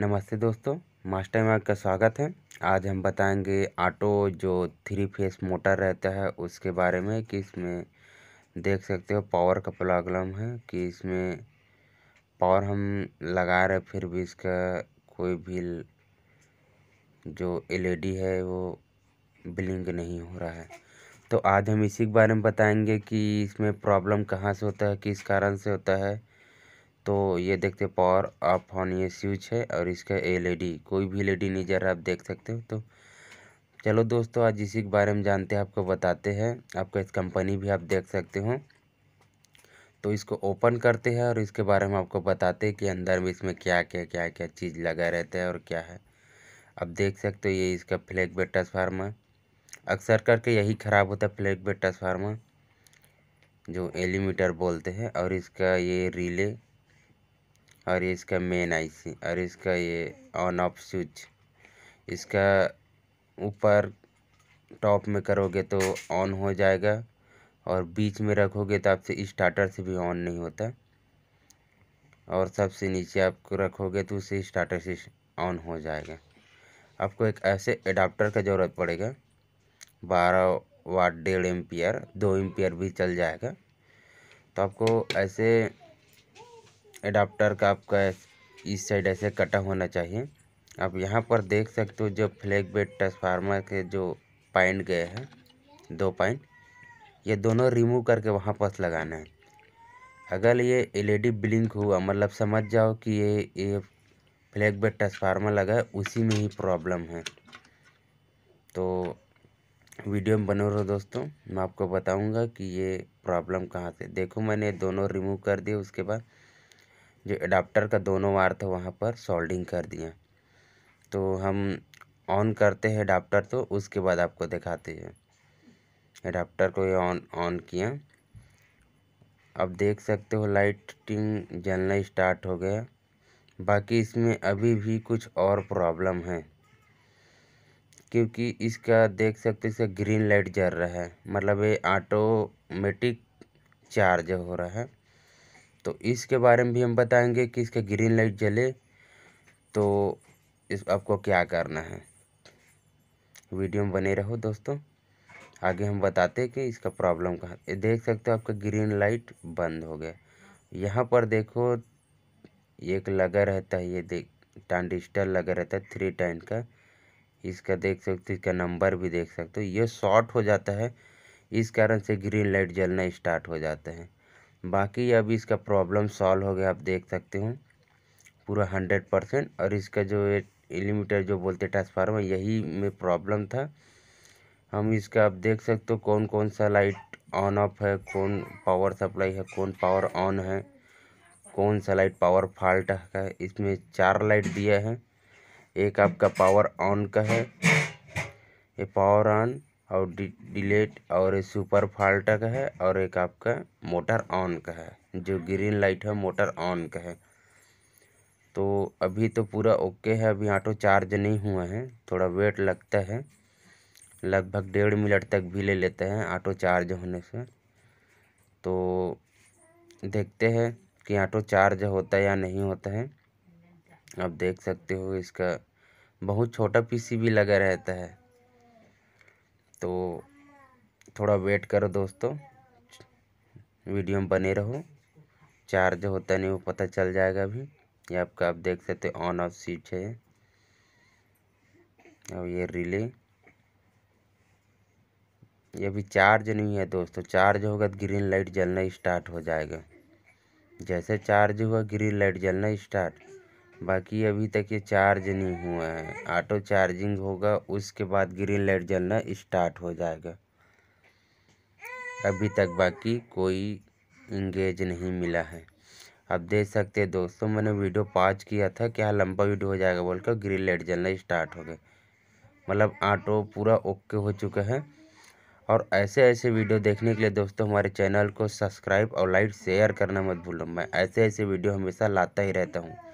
नमस्ते दोस्तों मास्टर में का स्वागत है आज हम बताएंगे ऑटो जो थ्री फेस मोटर रहता है उसके बारे में कि इसमें देख सकते हो पावर का प्रॉब्लम है कि इसमें पावर हम लगा रहे फिर भी इसका कोई भी जो एलईडी e है वो ब्लिंक नहीं हो रहा है तो आज हम इसी के बारे में बताएंगे कि इसमें प्रॉब्लम कहाँ से होता है किस कारण से होता है तो ये देखते पावर ऑफ ऑन ये स्विच है और इसका एलईडी कोई भी एलईडी नहीं जरा आप देख सकते हो तो चलो दोस्तों आज इसी के बारे में जानते हैं आपको बताते हैं आपका इस कंपनी भी आप देख सकते हो तो इसको ओपन करते हैं और इसके बारे में आपको बताते हैं कि अंदर में इसमें क्या क्या क्या क्या चीज़ लगा रहता है और क्या है आप देख सकते हो ये इसका फ्लैग बेट ट्रांसफार्मर अक्सर करके यही ख़राब होता है फ्लैग बेट ट्रांसफार्मर जो एलिमीटर बोलते हैं और इसका ये रिले और ये इसका मेन आईसी और इसका ये ऑन ऑफ स्विच इसका ऊपर टॉप में करोगे तो ऑन हो जाएगा और बीच में रखोगे तो आपसे स्टार्टर से भी ऑन नहीं होता और सबसे नीचे आपको रखोगे तो उसे स्टार्टर से ऑन हो जाएगा आपको एक ऐसे एडाप्टर का ज़रूरत पड़ेगा बारह वाट डेढ़ एम्पियर दो एम्पियर भी चल जाएगा तो आपको ऐसे एडाप्टर का आपका इस साइड ऐसे कटा होना चाहिए आप यहाँ पर देख सकते हो जो फ्लैग बेड ट्रांसफार्मर के जो पॉइंट गए हैं दो पॉइंट ये दोनों रिमूव करके वहाँ पास लगाना है अगर ये एलईडी ब्लिंक हुआ मतलब समझ जाओ कि ये ये फ्लैग बेड ट्रांसफार्मर लगा है उसी में ही प्रॉब्लम है तो वीडियो में बनो रहो दोस्तों मैं आपको बताऊंगा कि ये प्रॉब्लम कहाँ से देखो मैंने दोनों रिमूव कर दिए उसके बाद जो एडाप्टर का दोनों वायर था वहाँ पर सोल्डिंग कर दिया तो हम ऑन करते हैं एडाप्टर तो उसके बाद आपको दिखाते हैं एडाप्टर को ये ऑन ऑन किया अब देख सकते हो लाइटिंग जलना स्टार्ट हो गया बाकी इसमें अभी भी कुछ और प्रॉब्लम है क्योंकि इसका देख सकते इसे ग्रीन लाइट जल रहा है मतलब ये ऑटोमेटिक चार्ज हो रहा है तो इसके बारे में भी हम बताएंगे कि इसका ग्रीन लाइट जले तो इस आपको क्या करना है वीडियो में बने रहो दोस्तों आगे हम बताते हैं कि इसका प्रॉब्लम कहाँ देख सकते हो आपका ग्रीन लाइट बंद हो गया यहाँ पर देखो एक लगा रहता है ये देख ट्रांजिस्टर लगा रहता है थ्री टाइम का इसका देख सकते हो इसका नंबर भी देख सकते हो ये शॉर्ट हो जाता है इस कारण से ग्रीन लाइट जलना स्टार्ट हो जाता है बाकी अब इसका प्रॉब्लम सॉल्व हो गया आप देख सकते हो पूरा हंड्रेड परसेंट और इसका जो एलिमीटर जो बोलते ट्रांसफार्मर यही में प्रॉब्लम था हम इसका आप देख सकते हो कौन कौन सा लाइट ऑन ऑफ है कौन पावर सप्लाई है कौन पावर ऑन है कौन सा लाइट पावर फॉल्ट है इसमें चार लाइट दिया है एक आपका पावर ऑन का है ये पावर ऑन और डी डिलेट और ये सुपर फाल्ट का है और एक आपका मोटर ऑन का है जो ग्रीन लाइट है मोटर ऑन का है तो अभी तो पूरा ओके है अभी ऑटो चार्ज नहीं हुआ है थोड़ा वेट लगता है लगभग डेढ़ मिनट तक भी ले लेते हैं ऑटो चार्ज होने से तो देखते हैं कि ऑटो चार्ज होता है या नहीं होता है आप देख सकते हो इसका बहुत छोटा पीसीबी लगा रहता है तो थोड़ा वेट करो दोस्तों वीडियो में बने रहो चार्ज होता नहीं वो पता चल जाएगा अभी ये आपका आप देख सकते हो ऑन ऑफ स्विच है और ये रिले ये अभी चार्ज नहीं है दोस्तों चार्ज होगा तो ग्रीन लाइट जलना स्टार्ट हो जाएगा जैसे चार्ज हुआ ग्रीन लाइट जलना स्टार्ट बाकी अभी तक ये चार्ज नहीं हुआ है ऑटो चार्जिंग होगा उसके बाद ग्रीन लाइट जलना स्टार्ट हो जाएगा अभी तक बाकी कोई इंगेज नहीं मिला है अब देख सकते हैं दोस्तों मैंने वीडियो पाज किया था क्या लंबा वीडियो हो जाएगा बोलकर ग्रीन लाइट जलना स्टार्ट हो गया मतलब ऑटो पूरा ओके हो चुका है और ऐसे ऐसे वीडियो देखने के लिए दोस्तों हमारे चैनल को सब्सक्राइब और लाइक शेयर करना मत भूलो मैं ऐसे ऐसे वीडियो हमेशा लाता ही रहता हूँ